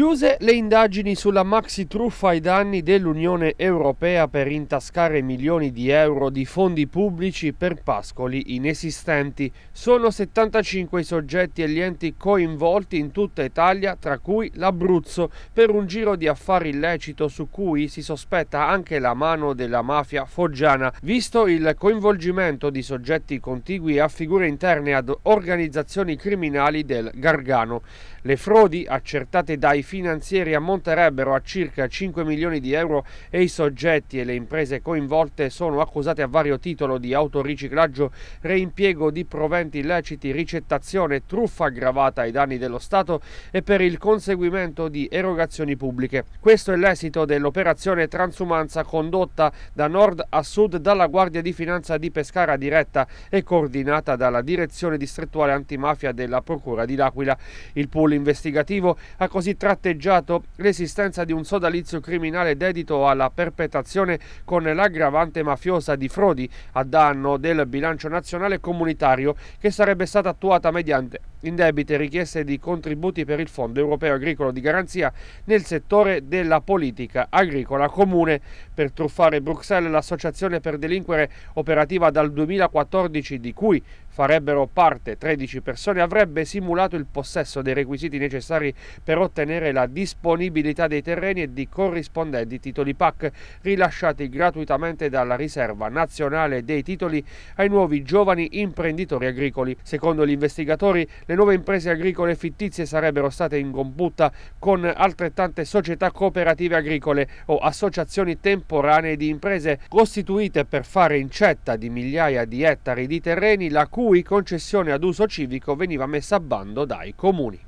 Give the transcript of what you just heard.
Chiuse le indagini sulla maxi truffa ai danni dell'Unione Europea per intascare milioni di euro di fondi pubblici per pascoli inesistenti. Sono 75 i soggetti e gli enti coinvolti in tutta Italia, tra cui l'Abruzzo, per un giro di affari illecito su cui si sospetta anche la mano della mafia foggiana, visto il coinvolgimento di soggetti contigui a figure interne ad organizzazioni criminali del Gargano. Le frodi accertate dai finanzieri ammonterebbero a circa 5 milioni di euro e i soggetti e le imprese coinvolte sono accusate a vario titolo di autoriciclaggio, reimpiego di proventi illeciti, ricettazione, truffa aggravata ai danni dello Stato e per il conseguimento di erogazioni pubbliche. Questo è l'esito dell'operazione Transumanza condotta da nord a sud dalla Guardia di Finanza di Pescara diretta e coordinata dalla Direzione Distrettuale Antimafia della Procura di L'Aquila. Il pool investigativo ha così trattato tratteggiato l'esistenza di un sodalizio criminale dedito alla perpetrazione con l'aggravante mafiosa di frodi a danno del bilancio nazionale comunitario che sarebbe stata attuata mediante indebite richieste di contributi per il Fondo Europeo Agricolo di Garanzia nel settore della politica agricola comune. Per truffare Bruxelles l'associazione per delinquere operativa dal 2014 di cui farebbero parte 13 persone, avrebbe simulato il possesso dei requisiti necessari per ottenere la disponibilità dei terreni e di corrispondenti titoli PAC rilasciati gratuitamente dalla Riserva Nazionale dei Titoli ai nuovi giovani imprenditori agricoli. Secondo gli investigatori, le nuove imprese agricole fittizie sarebbero state in computta con altrettante società cooperative agricole o associazioni temporanee di imprese costituite per fare incetta di migliaia di ettari di terreni la cui cui concessione ad uso civico veniva messa a bando dai comuni.